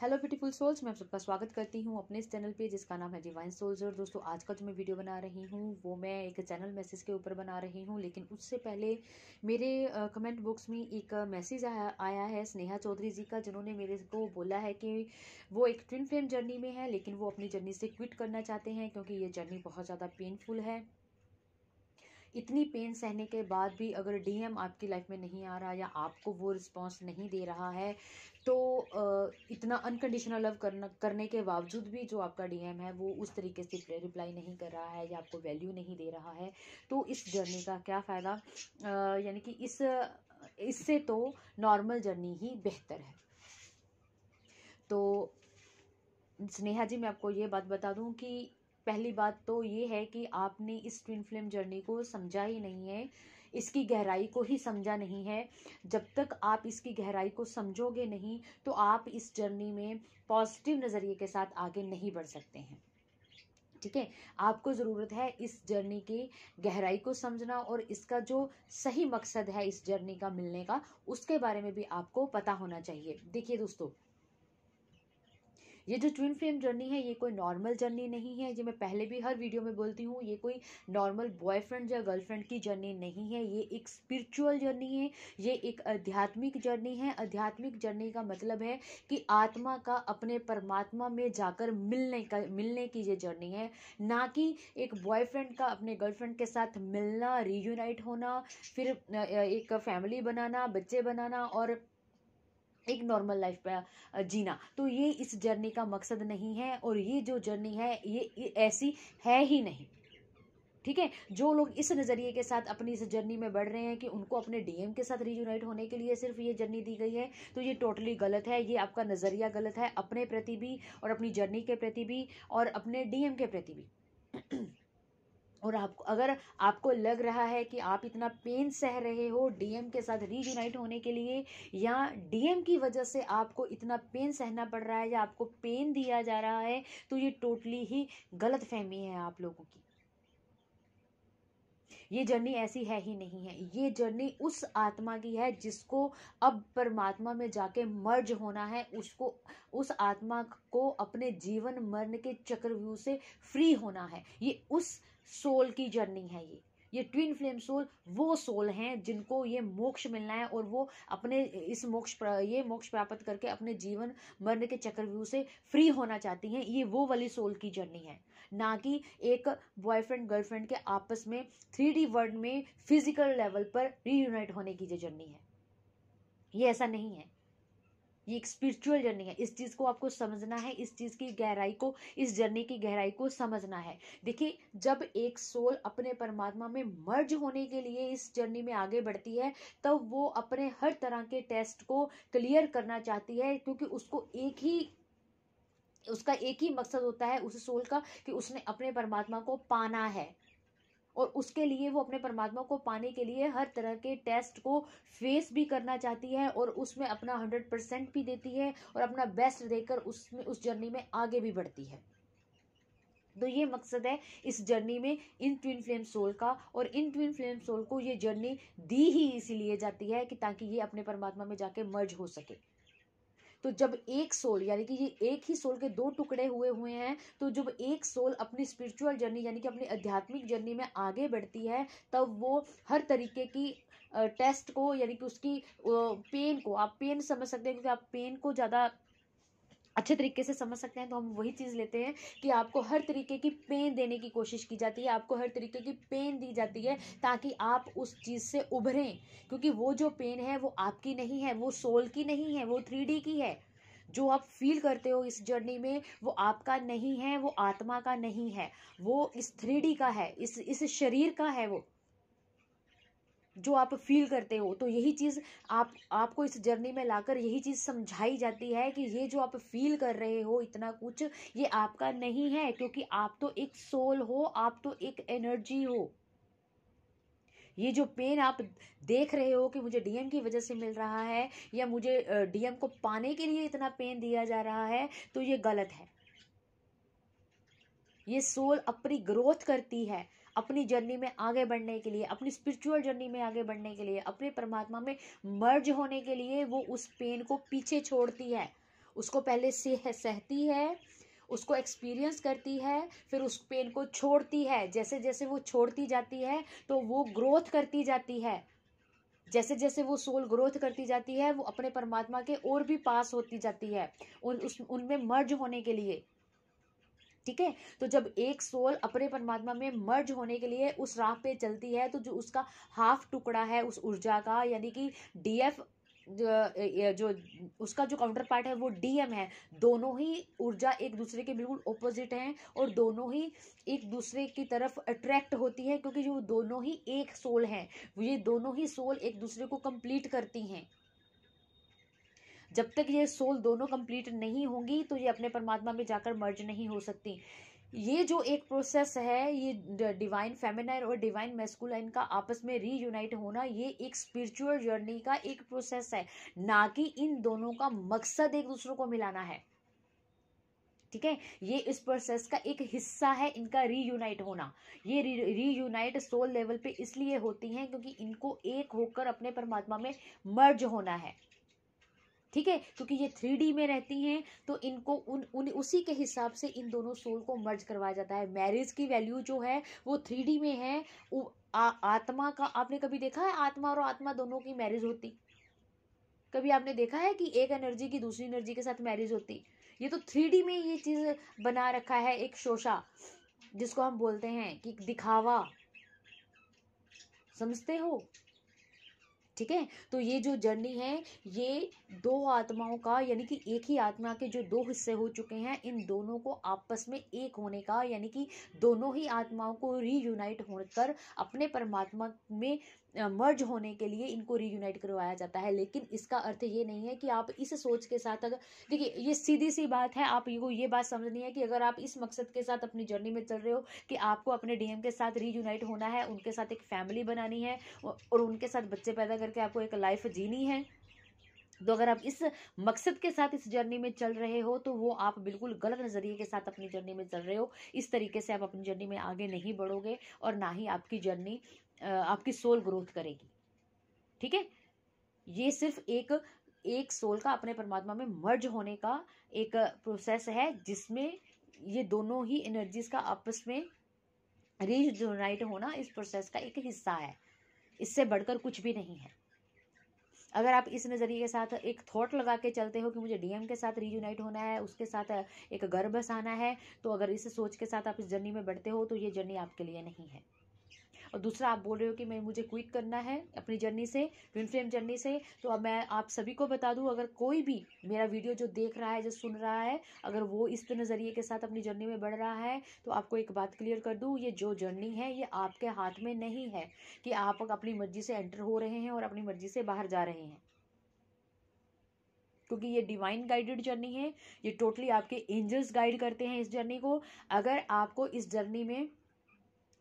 hello beautiful souls मैं आप सबका स्वागत करती हूँ अपने इस चैनल पे जिसका नाम है डिवाइन सोल्स और दोस्तों आज का जो मैं वीडियो बना रही हूँ वो मैं एक चैनल मैसेज के ऊपर बना रही हूँ लेकिन उससे पहले मेरे कमेंट बॉक्स में एक मैसेज आया है स्नेहा चौधरी जी का जिन्होंने मेरे को बोला है कि वो एक ट्विन फ्लेम जर्नी में है लेकिन वो अपनी जर्नी से क्विट करना चाहते हैं क्योंकि ये जर्नी बहुत ज़्यादा पेनफुल है इतनी पेन सहने के बाद भी अगर डीएम आपकी लाइफ में नहीं आ रहा या आपको वो रिस्पॉन्स नहीं दे रहा है तो इतना अनकंडीशनल लव करना करने के बावजूद भी जो आपका डीएम है वो उस तरीके से रिप्लाई नहीं कर रहा है या आपको वैल्यू नहीं दे रहा है तो इस जर्नी का क्या फ़ायदा यानी कि इस इससे तो नॉर्मल जर्नी ही बेहतर है तो स्नेहा जी मैं आपको ये बात बता दूं कि पहली बात तो ये है कि आपने इस ट्विन फ्लेम जर्नी को समझा ही नहीं है इसकी गहराई को ही समझा नहीं है जब तक आप इसकी गहराई को समझोगे नहीं तो आप इस जर्नी में पॉजिटिव नज़रिए के साथ आगे नहीं बढ़ सकते हैं ठीक है आपको ज़रूरत है इस जर्नी की गहराई को समझना और इसका जो सही मकसद है इस जर्नी का मिलने का उसके बारे में भी आपको पता होना चाहिए देखिए दोस्तों ये जो ट्विन फ्लेम जर्नी है ये कोई नॉर्मल जर्नी नहीं है ये मैं पहले भी हर वीडियो में बोलती हूँ ये कोई नॉर्मल बॉयफ्रेंड या गर्लफ्रेंड की जर्नी नहीं है ये एक स्पिरिचुअल जर्नी है ये एक आध्यात्मिक जर्नी है आध्यात्मिक जर्नी का मतलब है कि आत्मा का अपने परमात्मा में जाकर मिलने का मिलने की ये जर्नी है ना कि एक बॉयफ्रेंड का अपने गर्लफ्रेंड के साथ मिलना रीयूनाइट होना फिर एक फैमिली बनाना बच्चे बनाना और एक नॉर्मल लाइफ जीना तो ये इस जर्नी का मकसद नहीं है और ये जो जर्नी है ये ऐसी है ही नहीं ठीक है जो लोग इस नज़रिए के साथ अपनी इस जर्नी में बढ़ रहे हैं कि उनको अपने डीएम के साथ रीयूनाइट होने के लिए सिर्फ ये जर्नी दी गई है तो ये टोटली गलत है ये आपका नज़रिया गलत है अपने प्रति भी और अपनी जर्नी के प्रति भी और अपने डीएम के प्रति भी और आपको अगर आपको लग रहा है कि आप इतना पेन सह रहे हो डीएम के साथ रीयूनाइट होने के लिए या डीएम की वजह से आपको इतना पेन सहना पड़ रहा है या आपको पेन दिया जा रहा है तो ये टोटली ही गलत फहमी है आप लोगों की ये जर्नी ऐसी है ही नहीं है ये जर्नी उस आत्मा की है जिसको अब परमात्मा में जाके मर्ज होना है उसको उस आत्मा को अपने जीवन मरण के चक्रव्यूह से फ्री होना है ये उस सोल की जर्नी है ये ये ट्विन फ्लेम सोल वो सोल हैं जिनको ये मोक्ष मिलना है और वो अपने इस मोक्ष ये मोक्ष प्राप्त करके अपने जीवन मरण के चक्रव्यूह से फ्री होना चाहती हैं ये वो वाली सोल की जर्नी है ना कि एक बॉयफ्रेंड गर्लफ्रेंड के आपस में थ्री डी वर्ल्ड में फिजिकल लेवल पर रीयूनाइट होने की जो जर्नी है ये ऐसा नहीं है ये एक स्पिरिचुअल जर्नी है इस चीज़ को आपको समझना है इस चीज़ की गहराई को इस जर्नी की गहराई को समझना है देखिए जब एक सोल अपने परमात्मा में मर्ज होने के लिए इस जर्नी में आगे बढ़ती है तब वो अपने हर तरह के टेस्ट को क्लियर करना चाहती है क्योंकि उसको एक ही उसका एक ही मकसद होता है उस सोल का कि उसने अपने परमात्मा को पाना है और उसके लिए वो अपने परमात्मा को पाने के लिए हर तरह के टेस्ट को फेस भी करना चाहती है और उसमें अपना हंड्रेड परसेंट भी देती है और अपना बेस्ट देकर उसमें उस जर्नी में आगे भी बढ़ती है तो ये मकसद है इस जर्नी में इन ट्विन फ्लेम सोल का और इन ट्विन फ्लेम सोल को ये जर्नी दी ही इसीलिए जाती है कि ताकि ये अपने परमात्मा में जाके मर्ज हो सके तो जब एक सोल यानी कि ये एक ही सोल के दो टुकड़े हुए हुए हैं तो जब एक सोल अपनी स्पिरिचुअल जर्नी यानी कि अपनी आध्यात्मिक जर्नी में आगे बढ़ती है तब वो हर तरीके की टेस्ट को यानी कि उसकी पेन को आप पेन समझ सकते हैं क्योंकि आप पेन को ज़्यादा अच्छे तरीके से समझ सकते हैं तो हम वही चीज़ लेते हैं कि आपको हर तरीके की पेन देने की कोशिश की जाती है आपको हर तरीके की पेन दी जाती है ताकि आप उस चीज़ से उभरें क्योंकि वो जो पेन है वो आपकी नहीं है वो सोल की नहीं है वो थ्री की है जो आप फील करते हो इस जर्नी में वो आपका नहीं है वो आत्मा का नहीं है वो इस थ्री का है इस इस शरीर का है वो जो आप फील करते हो तो यही चीज़ आप आपको इस जर्नी में लाकर यही चीज़ समझाई जाती है कि ये जो आप फील कर रहे हो इतना कुछ ये आपका नहीं है क्योंकि आप तो एक सोल हो आप तो एक एनर्जी हो ये जो पेन आप देख रहे हो कि मुझे डीएम की वजह से मिल रहा है या मुझे डीएम को पाने के लिए इतना पेन दिया जा रहा है तो ये गलत है ये सोल अपनी ग्रोथ करती है अपनी जर्नी में आगे बढ़ने के लिए अपनी स्पिरिचुअल जर्नी में आगे बढ़ने के लिए अपने परमात्मा में मर्ज होने के लिए वो उस पेन को पीछे छोड़ती है उसको पहले सह सहती है उसको एक्सपीरियंस करती है फिर उस पेन को छोड़ती है जैसे जैसे वो छोड़ती जाती है तो वो ग्रोथ करती जाती है जैसे जैसे वो सोल ग्रोथ करती जाती है वो अपने परमात्मा के और भी पास होती जाती है उन उस उनमें मर्ज होने के लिए ठीक है तो जब एक सोल अपने परमात्मा में मर्ज होने के लिए उस राह पे चलती है तो जो उसका हाफ टुकड़ा है उस ऊर्जा का यानी कि डीएफ जो उसका जो काउंटर पार्ट है वो डीएम है दोनों ही ऊर्जा एक दूसरे के बिल्कुल ऑपोजिट हैं और दोनों ही एक दूसरे की तरफ अट्रैक्ट होती है क्योंकि जो दोनों ही एक सोल हैं ये दोनों ही सोल एक दूसरे को कंप्लीट करती हैं जब तक ये सोल दोनों कंप्लीट नहीं होंगी तो ये अपने परमात्मा में जाकर मर्ज नहीं हो सकती ये जो एक प्रोसेस है ये डिवाइन फेमिनाइन और डिवाइन मेस्कुलाइन का आपस में रीयूनाइट होना ये एक स्पिरिचुअल जर्नी का एक प्रोसेस है ना कि इन दोनों का मकसद एक दूसरे को मिलाना है ठीक है ये इस प्रोसेस का एक हिस्सा है इनका रीयूनाइट होना ये रीयूनाइट सोल लेवल पे इसलिए होती हैं क्योंकि इनको एक होकर अपने परमात्मा में मर्ज होना है ठीक है क्योंकि ये थ्री में रहती हैं तो इनको उन उन उसी के हिसाब से इन दोनों सोल को मर्ज करवाया जाता है मैरिज की वैल्यू जो है वो थ्री में है उ, आ, आत्मा का आपने कभी देखा है आत्मा और आत्मा दोनों की मैरिज होती कभी आपने देखा है कि एक एनर्जी की दूसरी एनर्जी के साथ मैरिज होती ये तो थ्री में ये चीज़ बना रखा है एक शोशा जिसको हम बोलते हैं कि दिखावा समझते हो ठीक है तो ये जो जर्नी है ये दो आत्माओं का यानी कि एक ही आत्मा के जो दो हिस्से हो चुके हैं इन दोनों को आपस में एक होने का यानी कि दोनों ही आत्माओं को रीयूनाइट होकर अपने परमात्मा में मर्ज होने के लिए इनको रीयूनाइट करवाया जाता है लेकिन इसका अर्थ ये नहीं है कि आप इस सोच के साथ अगर देखिए ये सीधी सी बात है आप ये, ये बात समझनी है कि अगर आप इस मकसद के साथ अपनी जर्नी में चल रहे हो कि आपको अपने डीएम के साथ रीयूनाइट होना है उनके साथ एक फैमिली बनानी है और उनके साथ बच्चे पैदा करके आपको एक लाइफ जीनी है तो अगर आप इस मकसद के साथ इस जर्नी में चल रहे हो तो वो आप बिल्कुल गलत नज़रिए के साथ अपनी जर्नी में चल रहे हो इस तरीके से आप अपनी जर्नी में आगे नहीं बढ़ोगे और ना ही आपकी जर्नी आपकी सोल ग्रोथ करेगी ठीक है ये सिर्फ एक एक सोल का अपने परमात्मा में मर्ज होने का एक प्रोसेस है जिसमें ये दोनों ही एनर्जीज का आपस में रीजनराइट होना इस प्रोसेस का एक हिस्सा है इससे बढ़कर कुछ भी नहीं है अगर आप इस नज़रिए के साथ एक थॉट लगा के चलते हो कि मुझे डीएम के साथ रीयूनाइट होना है उसके साथ एक गर्भ बसाना है तो अगर इस सोच के साथ आप इस जर्नी में बढ़ते हो तो ये जर्नी आपके लिए नहीं है और दूसरा आप बोल रहे हो कि मैं मुझे क्विक करना है अपनी जर्नी से ट्विन फ्लेम जर्नी से तो अब मैं आप सभी को बता दूं अगर कोई भी मेरा वीडियो जो देख रहा है जो सुन रहा है अगर वो इस नज़रिए के साथ अपनी जर्नी में बढ़ रहा है तो आपको एक बात क्लियर कर दूँ ये जो जर्नी है ये आपके हाथ में नहीं है कि आप अपनी मर्जी से एंटर हो रहे हैं और अपनी मर्जी से बाहर जा रहे हैं क्योंकि ये डिवाइन गाइडेड जर्नी है ये टोटली आपके एंजल्स गाइड करते हैं इस जर्नी को अगर आपको इस जर्नी में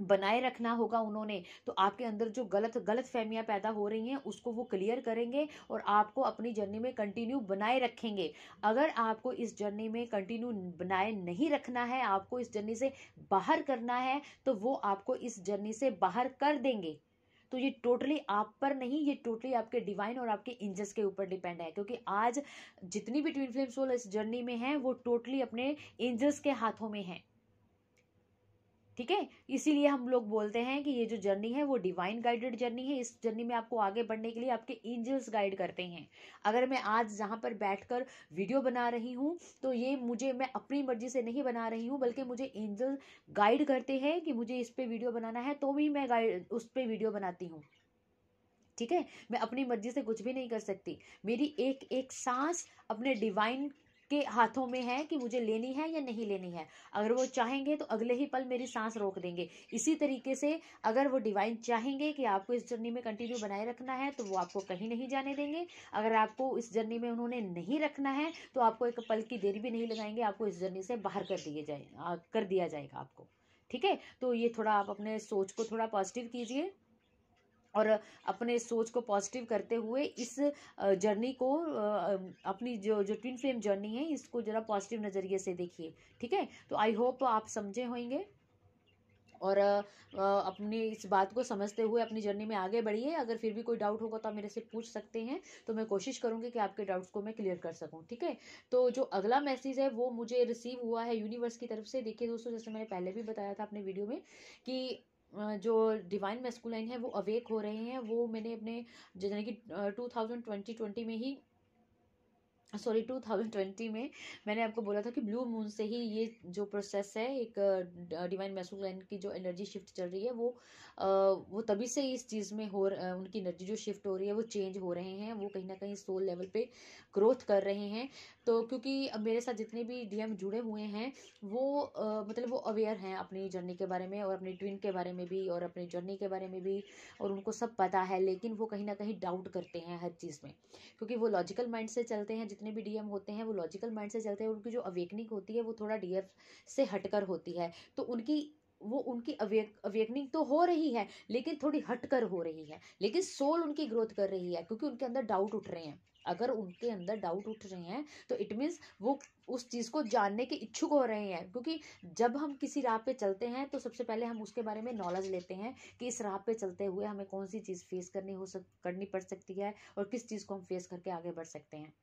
बनाए रखना होगा उन्होंने तो आपके अंदर जो गलत गलत फहमियाँ पैदा हो रही हैं उसको वो क्लियर करेंगे और आपको अपनी जर्नी में कंटिन्यू बनाए रखेंगे अगर आपको इस जर्नी में कंटिन्यू बनाए नहीं रखना है आपको इस जर्नी से बाहर करना है तो वो आपको इस जर्नी से बाहर कर देंगे तो ये टोटली आप पर नहीं ये टोटली आपके डिवाइन और आपके इंजस के ऊपर डिपेंड है क्योंकि आज जितनी भी ट्विन फ्लेम सोल इस जर्नी में है वो टोटली अपने इंजस के हाथों में है ठीक है इसीलिए हम लोग बोलते हैं कि ये जो जर्नी है वो डिवाइन गाइडेड जर्नी है इस जर्नी में आपको आगे बढ़ने के लिए आपके एंजल्स गाइड करते हैं अगर मैं आज जहाँ पर बैठकर वीडियो बना रही हूँ तो ये मुझे मैं अपनी मर्जी से नहीं बना रही हूँ बल्कि मुझे एंजल गाइड करते हैं कि मुझे इस पर वीडियो बनाना है तो भी मैं गाइड उस पर वीडियो बनाती हूँ ठीक है मैं अपनी मर्जी से कुछ भी नहीं कर सकती मेरी एक एक सांस अपने डिवाइन के हाथों में है कि मुझे लेनी है या नहीं लेनी है अगर वो चाहेंगे तो अगले ही पल मेरी सांस रोक देंगे इसी तरीके से अगर वो डिवाइन चाहेंगे कि आपको इस जर्नी में कंटिन्यू बनाए रखना है तो वो आपको कहीं नहीं जाने देंगे अगर आपको इस जर्नी में उन्होंने नहीं रखना है तो आपको एक पल की देरी भी नहीं लगाएंगे आपको इस जर्नी से बाहर कर दिए जाए कर दिया जाएगा आपको ठीक है तो ये थोड़ा आप अपने सोच को थोड़ा पॉजिटिव कीजिए और अपने सोच को पॉजिटिव करते हुए इस जर्नी को अपनी जो जो ट्विन फ्लेम जर्नी है इसको जरा पॉजिटिव नज़रिए से देखिए ठीक है तो आई होप आप समझे होंगे और अपनी इस बात को समझते हुए अपनी जर्नी में आगे बढ़िए अगर फिर भी कोई डाउट होगा तो आप मेरे से पूछ सकते हैं तो मैं कोशिश करूँगी कि आपके डाउट्स को मैं क्लियर कर सकूँ ठीक है तो जो अगला मैसेज है वो मुझे रिसीव हुआ है यूनिवर्स की तरफ से देखिए दोस्तों जैसे मैंने पहले भी बताया था अपने वीडियो में कि जो डिवाइन मेस्कुलाइन है वो अवेक हो रहे हैं वो मैंने अपने जैसे कि टू थाउजेंड ट्वेंटी ट्वेंटी में ही सॉरी टू थाउजेंड ट्वेंटी में मैंने आपको बोला था कि ब्लू मून से ही ये जो प्रोसेस है एक डिवाइन मैसूल लाइन की जो एनर्जी शिफ्ट चल रही है वो वो तभी से इस चीज़ में हो उनकी एनर्जी जो शिफ्ट हो रही है वो चेंज हो रहे हैं वो कहीं ना कहीं सोल लेवल पे ग्रोथ कर रहे हैं तो क्योंकि अब मेरे साथ जितने भी डीएम जुड़े हुए हैं वो आ, मतलब वो अवेयर हैं अपनी जर्नी के बारे में और अपनी ट्विन के बारे में भी और अपनी जर्नी के बारे में भी और उनको सब पता है लेकिन वो कहीं ना कहीं डाउट करते हैं हर चीज़ में क्योंकि वो लॉजिकल माइंड से चलते हैं जितने जितने भी डीएम होते हैं वो लॉजिकल माइंड से चलते हैं उनकी जो अवेकनिंग होती है वो थोड़ा डी से हटकर होती है तो उनकी वो उनकी अवेक अवेकनिंग तो हो रही है लेकिन थोड़ी हटकर हो रही है लेकिन सोल उनकी ग्रोथ कर रही है क्योंकि उनके अंदर डाउट उठ रहे हैं अगर उनके अंदर डाउट उठ रहे हैं तो इट मीन्स वो उस चीज़ को जानने के इच्छुक हो रहे हैं क्योंकि जब हम किसी राह पे चलते हैं तो सबसे पहले हम उसके बारे में नॉलेज लेते हैं कि इस राह पे चलते हुए हमें कौन सी चीज़ फेस करनी हो सक करनी पड़ सकती है और किस चीज़ को हम फेस करके आगे बढ़ सकते हैं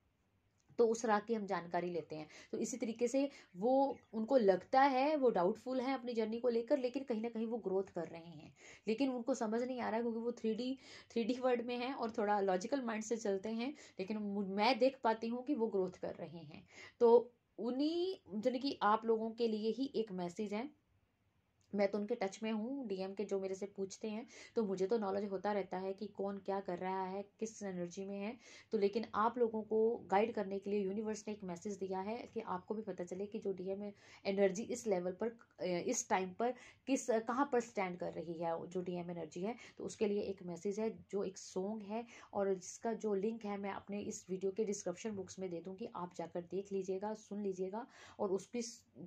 तो उस राह की हम जानकारी लेते हैं तो इसी तरीके से वो उनको लगता है वो डाउटफुल हैं अपनी जर्नी को लेकर लेकिन कहीं ना कहीं वो ग्रोथ कर रहे हैं लेकिन उनको समझ नहीं आ रहा क्योंकि वो three D three D word में हैं और थोड़ा लॉजिकल माइंड से चलते हैं लेकिन मैं देख पाती हूँ कि वो ग्रोथ कर रहे हैं तो उन्हीं यानी कि आप लोगों के लिए ही एक मैसेज है मैं तो उनके टच में हूँ डीएम के जो मेरे से पूछते हैं तो मुझे तो नॉलेज होता रहता है कि कौन क्या कर रहा है किस एनर्जी में है तो लेकिन आप लोगों को गाइड करने के लिए यूनिवर्स ने एक मैसेज दिया है कि आपको भी पता चले कि जो डीएम एनर्जी इस लेवल पर इस टाइम पर किस कहाँ पर स्टैंड कर रही है जो डीएम एनर्जी है तो उसके लिए एक मैसेज है जो एक सॉन्ग है और जिसका जो लिंक है मैं अपने इस वीडियो के डिस्क्रिप्शन बुक्स में दे दूँगी आप जाकर देख लीजिएगा सुन लीजिएगा और उसकी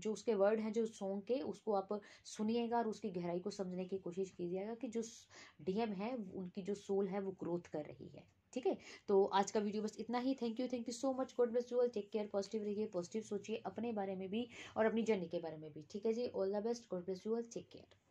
जो उसके वर्ड हैं जो सॉन्ग के उसको आप सुनिए सुनिएगा और उसकी गहराई को समझने की कोशिश कीजिएगा कि जो डीएम है उनकी जो सोल है वो ग्रोथ कर रही है ठीक है तो आज का वीडियो बस इतना ही thank you thank you so much God bless you all take care positive रहिए पॉजिटिव सोचिए अपने बारे में भी और अपनी जर्नी के बारे में भी ठीक है जी all the best God bless you all take care